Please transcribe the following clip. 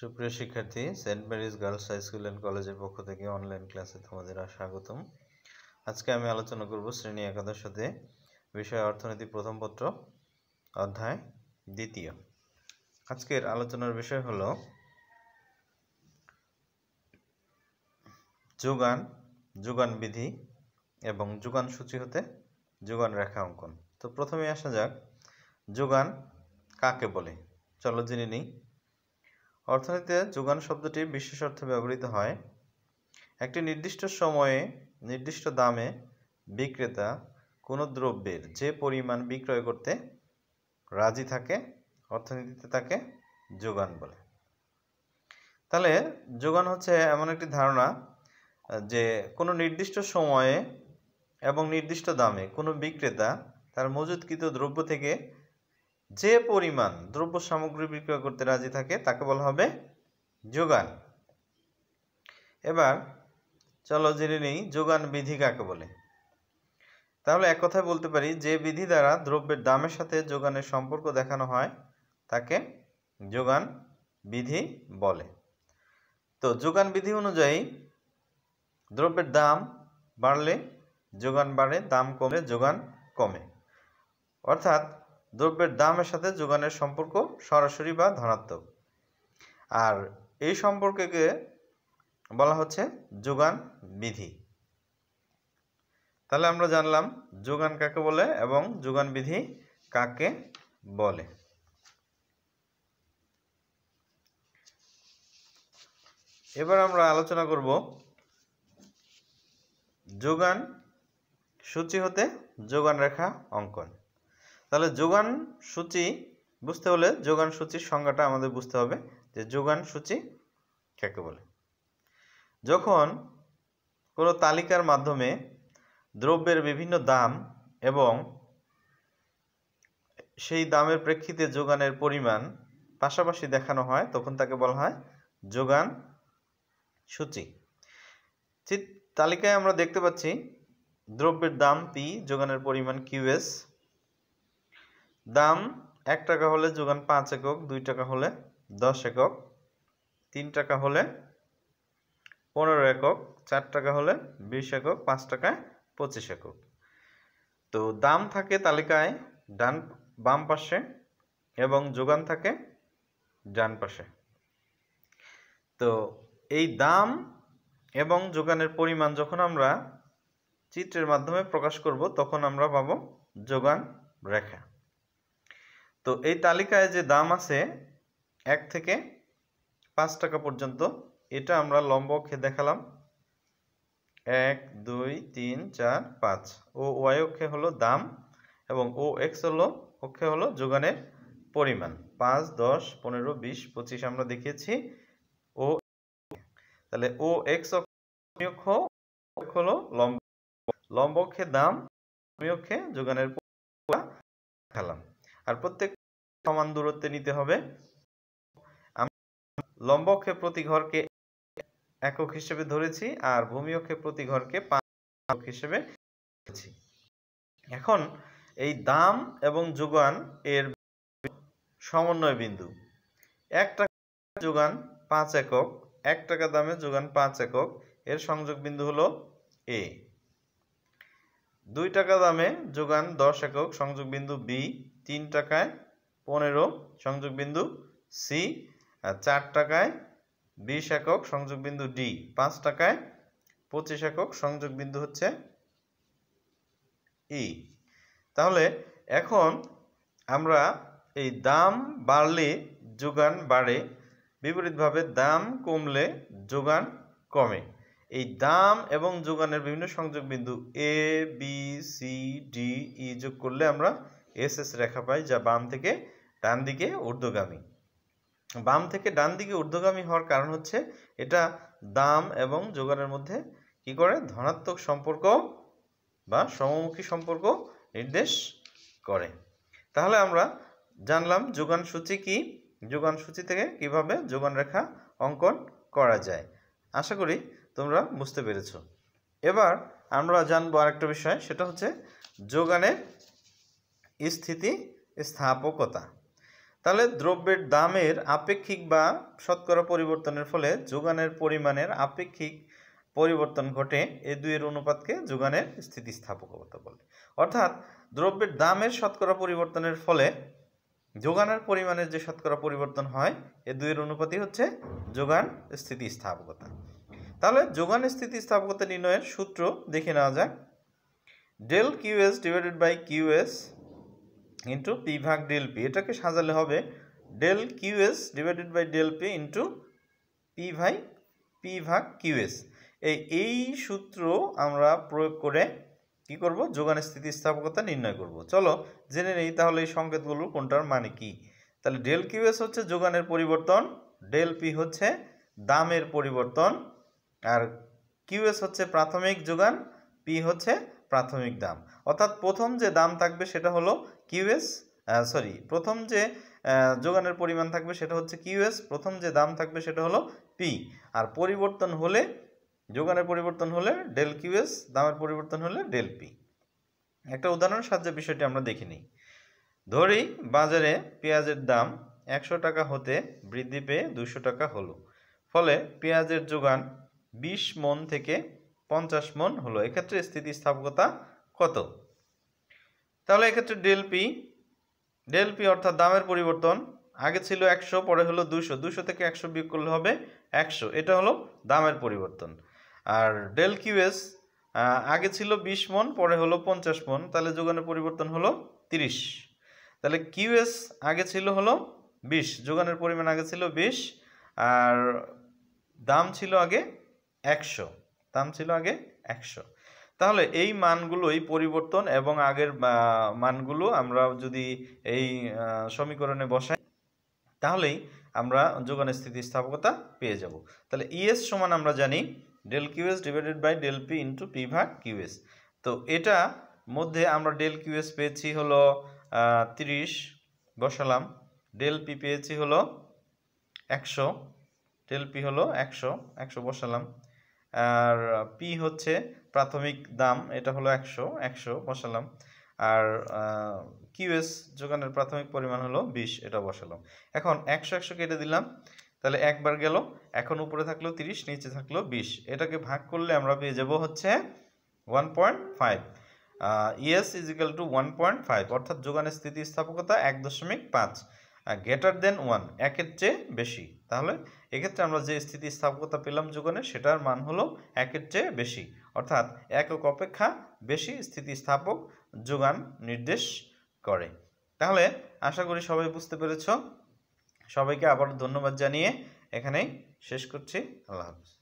সুপ্রিয় শিক্ষার্থী Saint Mary's Girls High School and কলেজের পক্ষ থেকে অনলাইন ক্লাসে তোমাদের স্বাগতম আজকে আমি আলোচনা করব শ্রেণী একাদশ একাদশতে বিষয় অর্থনীতি প্রথম পত্র অধ্যায় দ্বিতীয় আজকের আলোচনার বিষয় হল যোগান যোগান বিধি এবং যোগান সূচি হতে যোগান রেখা অঙ্কন তো প্রথমে আসা যাক যোগান কাকে বলে চলো জেনে নিই অর্থনীতিতে যোগান শব্দটি বিশেষ অর্থে ব্যবহৃত হয় একটি নির্দিষ্ট সময়ে নির্দিষ্ট দামে বিক্রেতা কোনো দ্রব্যের যে পরিমাণ বিক্রয় করতে রাজি থাকে অর্থনীতিতে তাকে যোগান বলে তাহলে যোগান হচ্ছে এমন একটি ধারণা যে কোনো নির্দিষ্ট সময়ে এবং নির্দিষ্ট দামে কোনো বিক্রেতা তার মজুদকৃত দ্রব্য থেকে যে পরিমাণ দ্রব্য সামগ্রী বিক্রয় করতে রাজি থাকে তাকে বলা হবে যোগান এবার চলো জেনে নেই যোগান বিধি কাকে বলে তাহলে এক কথায় বলতে পারি যে বিধি দ্বারা দ্রব্যের দামের সাথে যোগানের সম্পর্ক দেখানো হয় তাকে যোগান বিধি বলে তো যোগান বিধি অনুযায়ী দ্রব্যের দাম বাড়লে যোগান বাড়ে দাম কমে যোগান কমে অর্থাৎ দ্রব্যের দামের সাথে যোগানের সম্পর্ক সরাসরি বা ধনাত্মক আর এই সম্পর্ককে বলা হচ্ছে যোগান বিধি তাহলে আমরা জানলাম যোগান কাকে বলে এবং যোগান বিধি কাকে বলে এবার আমরা আলোচনা করব যোগান সূচি হতে যোগান রেখা অঙ্কন তাহলে যোগান সূচি বুঝতে হলে যোগান সূচির সংজ্ঞাটা আমাদের বুঝতে হবে যে যোগান সূচি কাকে বলে যখন কোনো তালিকার মাধ্যমে দ্রব্যের বিভিন্ন দাম এবং সেই দামের প্রেক্ষিতে যোগানের পরিমাণ পাশাপাশি দেখানো হয় তখন তাকে বলা হয় যোগান সূচি তালিকায় আমরা দেখতে পাচ্ছি দ্রব্যের দাম পি যোগানের পরিমাণ কিউএস দাম এক টাকা হলে যোগান পাঁচ একক দুই টাকা হলে দশ একক তিন টাকা হলে পনেরো একক চার টাকা হলে বিশ একক পাঁচ টাকায় পঁচিশ একক তো দাম থাকে তালিকায় ডান বাম পাশে এবং যোগান থাকে ডান পাশে তো এই দাম এবং যোগানের পরিমাণ যখন আমরা চিত্রের মাধ্যমে প্রকাশ করব তখন আমরা পাবো যোগান রেখা তো এই তালিকায় যে দাম আছে এক থেকে পাঁচ টাকা পর্যন্ত এটা আমরা লম্ব অক্ষে দেখালাম এক দুই তিন চার পাঁচ ও ওয়াই অক্ষে হলো দাম এবং ও এক্স হলো অক্ষে হলো যোগানের পরিমাণ পাঁচ দশ পনেরো বিশ পঁচিশ আমরা দেখিয়েছি ও তাহলে ও এক্স অক্ষ হলো লম্ব লম্ব অক্ষে দাম অক্ষে যোগানের খেলাম আর প্রত্যেক সমান দূরত্বে নিতে হবে লম্বক্ষে প্রতি ঘরকে একক হিসেবে ধরেছি আর ভূমিয়ক্ষে প্রতি ঘরকে পাঁচ হিসেবে ধরেছি এখন এই দাম এবং যোগান এর সমন্বয় বিন্দু এক টাকা যোগান পাঁচ একক এক টাকা দামে যোগান পাঁচ একক এর সংযোগ বিন্দু হলো এ দুই টাকা দামে যোগান দশ একক সংযোগ বিন্দু বি তিন টাকায় পনেরো সংযোগ বিন্দু সি চার টাকায় বিশ একক সংযোগ বিন্দু ডি পাঁচ টাকায় পঁচিশ একক সংযোগ বিন্দু হচ্ছে ই e। তাহলে এখন আমরা এই দাম বাড়লে যোগান বাড়ে বিপরীতভাবে দাম কমলে যোগান কমে এই দাম এবং যোগানের বিভিন্ন সংযোগ বিন্দু A B C D E যোগ করলে আমরা এস এস রেখা পাই যা বাম থেকে ডান দিকে ঊর্ধ্বগামী বাম থেকে ডান দিকে ঊর্ধ্বগামী হওয়ার কারণ হচ্ছে এটা দাম এবং যোগানের মধ্যে কি করে ধনাত্মক সম্পর্ক বা সমমুখী সম্পর্ক নির্দেশ করে তাহলে আমরা জানলাম যোগান সূচি কি যোগান সূচি থেকে কিভাবে যোগান রেখা অঙ্কন করা যায় আশা করি তোমরা বুঝতে পেরেছ এবার আমরা জানবো আরেকটা বিষয় সেটা হচ্ছে যোগানের স্থিতি স্থাপকতা তাহলে দ্রব্যের দামের আপেক্ষিক বা শতকরা পরিবর্তনের ফলে যোগানের পরিমাণের আপেক্ষিক পরিবর্তন ঘটে এ দুইয়ের অনুপাতকে যোগানের স্থিতিস্থাপকতা বলে অর্থাৎ দ্রব্যের দামের শতকরা পরিবর্তনের ফলে যোগানের পরিমাণের যে শতকরা পরিবর্তন হয় এ দুইয়ের অনুপাতই হচ্ছে যোগান স্থিতিস্থাপকতা তাহলে যোগান স্থিতিস্থাপকতা নির্ণয়ের সূত্র দেখে নেওয়া যাক del QS divided by QS into P ভাগ ডেল পি এটাকে সাজালে হবে del QS divided by del P into P by P ভাগ কিউএস এই এই সূত্র আমরা প্রয়োগ করে কি করব যোগান স্থিতিস্থাপকতা নির্ণয় করব চলো জেনে নেই তাহলে এই সংকেতগুলো কোনটার মানে কি তাহলে ডেল কিউএস হচ্ছে যোগানের পরিবর্তন ডেল পি হচ্ছে দামের পরিবর্তন আর কিউএস হচ্ছে প্রাথমিক যোগান পি হচ্ছে প্রাথমিক দাম অর্থাৎ প্রথম যে দাম থাকবে সেটা হলো কিউএস সরি প্রথম যে যোগানের পরিমাণ থাকবে সেটা হচ্ছে কিউএস প্রথম যে দাম থাকবে সেটা হলো পি আর পরিবর্তন হলে যোগানের পরিবর্তন হলে ডেল কিউএস দামের পরিবর্তন হলে ডেল পি একটা উদাহরণ সাহায্যে বিষয়টি আমরা দেখে নিই ধরি বাজারে পেঁয়াজের দাম একশো টাকা হতে বৃদ্ধি পেয়ে দুশো টাকা হলো ফলে পেঁয়াজের যোগান বিশ মন থেকে পঞ্চাশ মন হলো এক্ষেত্রে স্থিতিস্থাপকতা কত তাহলে এক্ষেত্রে ডেল পি ডেল পি অর্থাৎ দামের পরিবর্তন আগে ছিল একশো পরে হলো দুশো দুশো থেকে একশো বিয়োগ করলে হবে একশো এটা হলো দামের পরিবর্তন আর ডেল কিউএস আগে ছিল বিশ মন পরে হলো পঞ্চাশ মন তাহলে যোগানের পরিবর্তন হলো তিরিশ তাহলে কিউএস আগে ছিল হলো বিশ যোগানের পরিমাণ আগে ছিল বিশ আর দাম ছিল আগে একশো দাম ছিল আগে একশো তাহলে এই মানগুলোই পরিবর্তন এবং আগের মানগুলো আমরা যদি এই সমীকরণে বসাই তাহলেই আমরা যোগান স্থিতিস্থাপকতা পেয়ে যাব তাহলে ইএস e সমান আমরা জানি del QS divided by del P into P ভাগ কিউএস তো এটা মধ্যে আমরা ডেল কিউএস পেয়েছি হলো তিরিশ বসালাম ডেল পি পেয়েছি হলো একশো ডেল পি হলো একশো একশো বসালাম আর পি হচ্ছে প্রাথমিক দাম এটা হলো একশো একশো বসালাম আর কিউএস যোগানের প্রাথমিক পরিমাণ হলো বিশ এটা বসালাম এখন একশো একশো কেটে দিলাম তাহলে একবার গেল এখন উপরে থাকলো তিরিশ নিচে থাকলো বিশ এটাকে ভাগ করলে আমরা পেয়ে যাব হচ্ছে one point five yes equal two one point five অর্থাৎ যোগানের স্থিতিস্থাপকতা এক দশমিক পাঁচ আর গ্রেটার দেন ওয়ান একের চেয়ে বেশি তাহলে এক্ষেত্রে আমরা যে স্থিতিস্থাপকতা পেলাম যুগনে সেটার মান হলো একের চেয়ে বেশি অর্থাৎ একক অপেক্ষা বেশি স্থিতিস্থাপক যোগান নির্দেশ করে তাহলে আশা করি সবাই বুঝতে পেরেছ সবাইকে আবার ধন্যবাদ জানিয়ে এখানেই শেষ করছি আল্লাহ হাফিজ